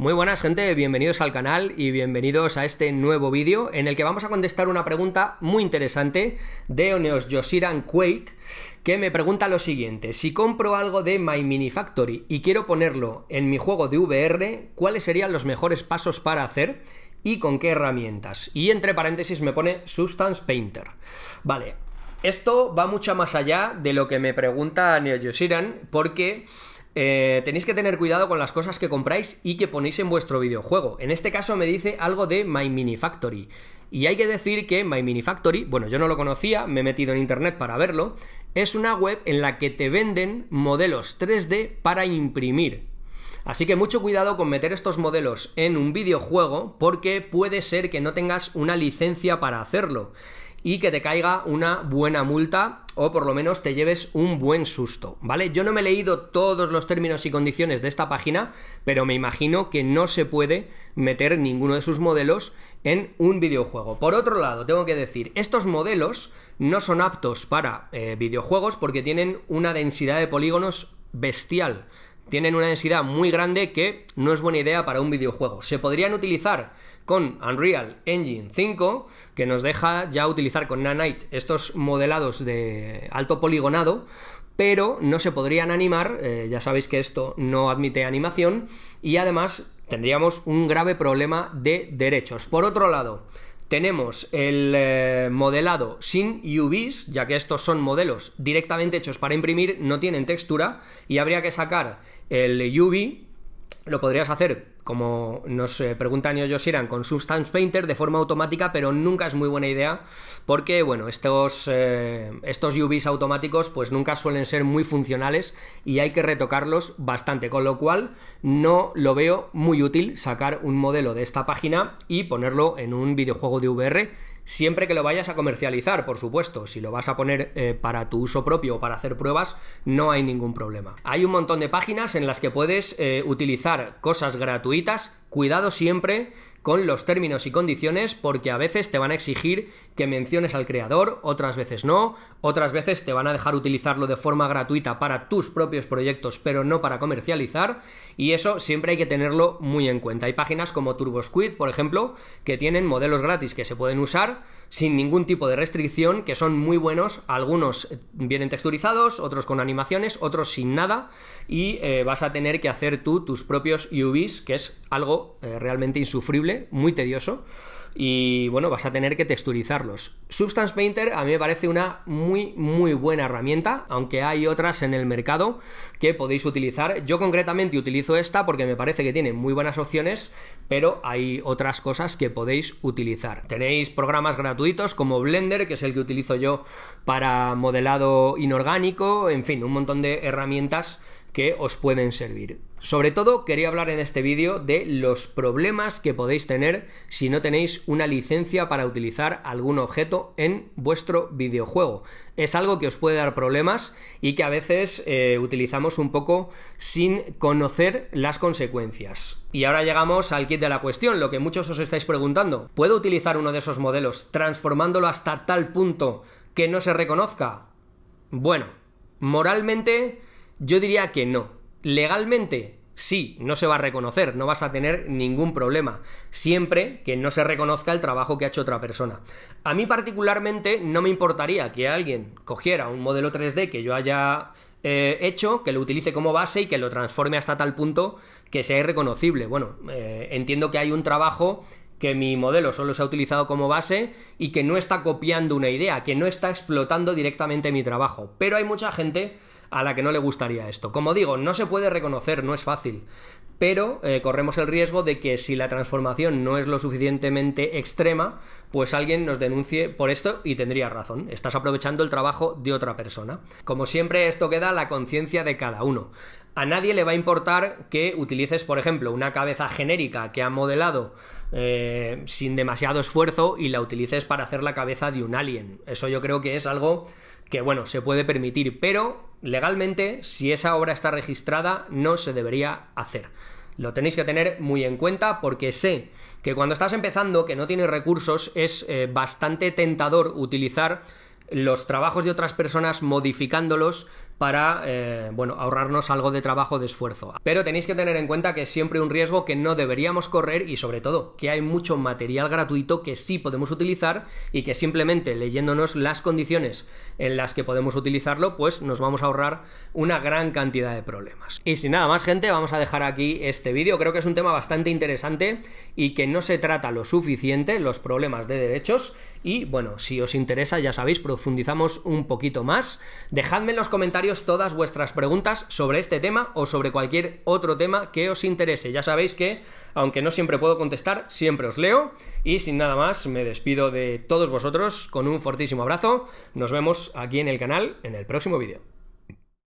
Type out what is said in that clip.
Muy buenas gente, bienvenidos al canal y bienvenidos a este nuevo vídeo en el que vamos a contestar una pregunta muy interesante de Oneos Yoshiran Quake que me pregunta lo siguiente, si compro algo de My Mini Factory y quiero ponerlo en mi juego de VR, ¿cuáles serían los mejores pasos para hacer? ¿Y con qué herramientas? Y entre paréntesis me pone Substance Painter. Vale, esto va mucho más allá de lo que me pregunta Neos Yoshiran porque eh, tenéis que tener cuidado con las cosas que compráis y que ponéis en vuestro videojuego. En este caso me dice algo de My Mini Factory. Y hay que decir que My Mini Factory, bueno, yo no lo conocía, me he metido en internet para verlo, es una web en la que te venden modelos 3D para imprimir. Así que mucho cuidado con meter estos modelos en un videojuego porque puede ser que no tengas una licencia para hacerlo y que te caiga una buena multa o por lo menos te lleves un buen susto, ¿vale? Yo no me he leído todos los términos y condiciones de esta página, pero me imagino que no se puede meter ninguno de sus modelos en un videojuego. Por otro lado, tengo que decir, estos modelos no son aptos para eh, videojuegos porque tienen una densidad de polígonos bestial tienen una densidad muy grande que no es buena idea para un videojuego. Se podrían utilizar con Unreal Engine 5, que nos deja ya utilizar con Nanite estos modelados de alto poligonado, pero no se podrían animar, eh, ya sabéis que esto no admite animación, y además tendríamos un grave problema de derechos. Por otro lado, tenemos el eh, modelado sin UVs, ya que estos son modelos directamente hechos para imprimir, no tienen textura y habría que sacar el UV. Lo podrías hacer como nos eh, preguntan ellos eran con Substance Painter de forma automática, pero nunca es muy buena idea porque, bueno, estos, eh, UVs automáticos pues nunca suelen ser muy funcionales y hay que retocarlos bastante, con lo cual no lo veo muy útil sacar un modelo de esta página y ponerlo en un videojuego de VR siempre que lo vayas a comercializar, por supuesto. Si lo vas a poner eh, para tu uso propio o para hacer pruebas, no hay ningún problema. Hay un montón de páginas en las que puedes eh, utilizar cosas gratuitas. Cuidado siempre con los términos y condiciones porque a veces te van a exigir que menciones al creador, otras veces no, otras veces te van a dejar utilizarlo de forma gratuita para tus propios proyectos pero no para comercializar y eso siempre hay que tenerlo muy en cuenta. Hay páginas como TurboSquid, por ejemplo, que tienen modelos gratis que se pueden usar sin ningún tipo de restricción, que son muy buenos. Algunos eh, vienen texturizados, otros con animaciones, otros sin nada. Y eh, vas a tener que hacer tú tus propios UVs, que es algo eh, realmente insufrible, muy tedioso y bueno, vas a tener que texturizarlos. Substance Painter a mí me parece una muy muy buena herramienta, aunque hay otras en el mercado que podéis utilizar. Yo concretamente utilizo esta porque me parece que tiene muy buenas opciones, pero hay otras cosas que podéis utilizar. Tenéis programas gratuitos como Blender, que es el que utilizo yo para modelado inorgánico, en fin, un montón de herramientas que os pueden servir. Sobre todo quería hablar en este vídeo de los problemas que podéis tener si no tenéis una licencia para utilizar algún objeto en vuestro videojuego. Es algo que os puede dar problemas y que a veces eh, utilizamos un poco sin conocer las consecuencias. Y ahora llegamos al kit de la cuestión, lo que muchos os estáis preguntando. ¿Puedo utilizar uno de esos modelos transformándolo hasta tal punto que no se reconozca? Bueno, moralmente yo diría que no. Legalmente, sí, no se va a reconocer, no vas a tener ningún problema, siempre que no se reconozca el trabajo que ha hecho otra persona. A mí particularmente no me importaría que alguien cogiera un modelo 3D que yo haya eh, hecho, que lo utilice como base y que lo transforme hasta tal punto que sea irreconocible. Bueno, eh, entiendo que hay un trabajo que mi modelo solo se ha utilizado como base y que no está copiando una idea, que no está explotando directamente mi trabajo. Pero hay mucha gente a la que no le gustaría esto. Como digo, no se puede reconocer, no es fácil, pero eh, corremos el riesgo de que si la transformación no es lo suficientemente extrema, pues alguien nos denuncie por esto y tendría razón. Estás aprovechando el trabajo de otra persona. Como siempre, esto queda a la conciencia de cada uno. A nadie le va a importar que utilices, por ejemplo, una cabeza genérica que ha modelado eh, sin demasiado esfuerzo y la utilices para hacer la cabeza de un alien. Eso yo creo que es algo que, bueno, se puede permitir, pero legalmente, si esa obra está registrada, no se debería hacer. Lo tenéis que tener muy en cuenta porque sé que cuando estás empezando, que no tienes recursos, es eh, bastante tentador utilizar los trabajos de otras personas modificándolos para eh, bueno, ahorrarnos algo de trabajo, de esfuerzo. Pero tenéis que tener en cuenta que es siempre un riesgo que no deberíamos correr y sobre todo que hay mucho material gratuito que sí podemos utilizar y que simplemente leyéndonos las condiciones en las que podemos utilizarlo, pues nos vamos a ahorrar una gran cantidad de problemas. Y sin nada más gente, vamos a dejar aquí este vídeo. Creo que es un tema bastante interesante y que no se trata lo suficiente, los problemas de derechos. Y bueno, si os interesa, ya sabéis, profundizamos un poquito más. Dejadme en los comentarios todas vuestras preguntas sobre este tema o sobre cualquier otro tema que os interese. Ya sabéis que, aunque no siempre puedo contestar, siempre os leo. Y sin nada más, me despido de todos vosotros con un fortísimo abrazo. Nos vemos aquí en el canal en el próximo vídeo.